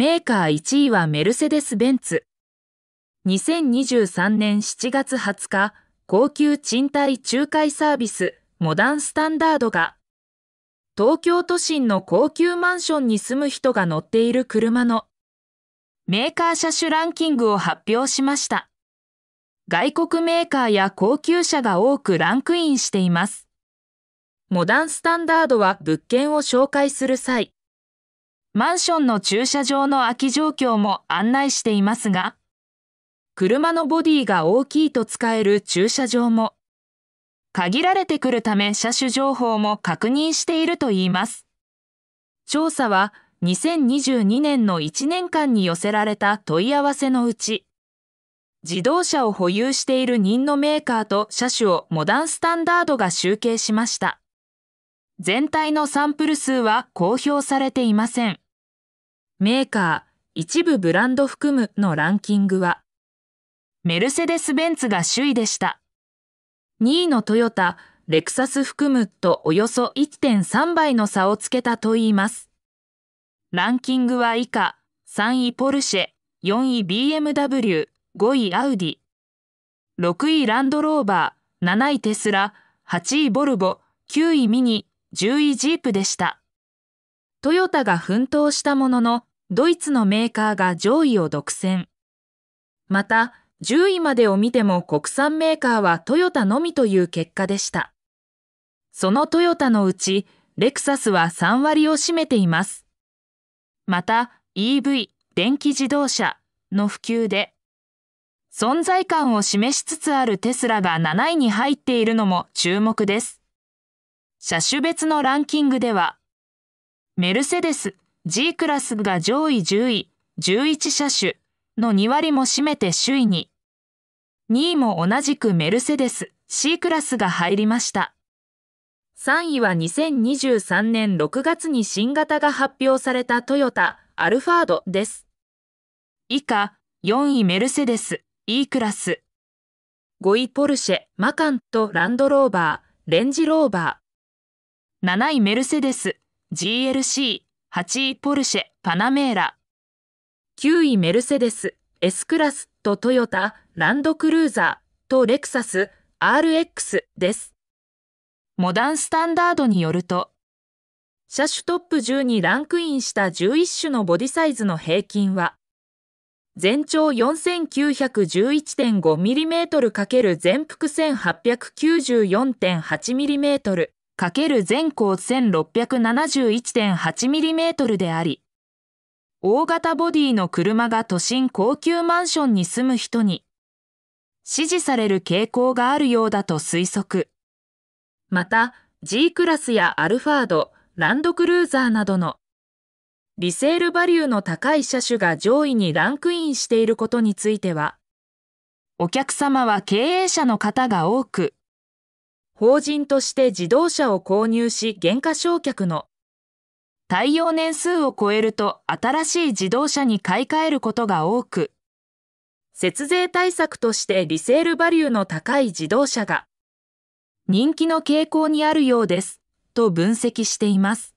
メーカー1位はメルセデス・ベンツ。2023年7月20日、高級賃貸仲介サービス、モダンスタンダードが、東京都心の高級マンションに住む人が乗っている車の、メーカー車種ランキングを発表しました。外国メーカーや高級車が多くランクインしています。モダンスタンダードは物件を紹介する際、マンションの駐車場の空き状況も案内していますが、車のボディが大きいと使える駐車場も、限られてくるため車種情報も確認しているといいます。調査は2022年の1年間に寄せられた問い合わせのうち、自動車を保有している任のメーカーと車種をモダンスタンダードが集計しました。全体のサンプル数は公表されていません。メーカー、一部ブランド含むのランキングは、メルセデス・ベンツが首位でした。2位のトヨタ、レクサス含むとおよそ1.3倍の差をつけたといいます。ランキングは以下、3位ポルシェ、4位 BMW、5位アウディ、6位ランドローバー、7位テスラ、8位ボルボ、9位ミニ、10位ジープでした。トヨタが奮闘したものの、ドイツのメーカーが上位を独占。また、10位までを見ても国産メーカーはトヨタのみという結果でした。そのトヨタのうち、レクサスは3割を占めています。また、EV、電気自動車の普及で、存在感を示しつつあるテスラが7位に入っているのも注目です。車種別のランキングでは、メルセデス G クラスが上位10位、11車種の2割も占めて首位に、2位も同じくメルセデス C クラスが入りました。3位は2023年6月に新型が発表されたトヨタアルファードです。以下、4位メルセデス E クラス、5位ポルシェマカンとランドローバー、レンジローバー、7位メルセデス GLC8 位ポルシェパナメーラ9位メルセデス S クラスとトヨタランドクルーザーとレクサス RX ですモダンスタンダードによると車種トップ10にランクインした11種のボディサイズの平均は全長 4911.5mm× 全幅 1894.8mm かける全高 1671.8mm であり、大型ボディの車が都心高級マンションに住む人に支持される傾向があるようだと推測。また、G クラスやアルファード、ランドクルーザーなどのリセールバリューの高い車種が上位にランクインしていることについては、お客様は経営者の方が多く、法人として自動車を購入し減価償却の耐用年数を超えると新しい自動車に買い替えることが多く節税対策としてリセールバリューの高い自動車が人気の傾向にあるようですと分析しています。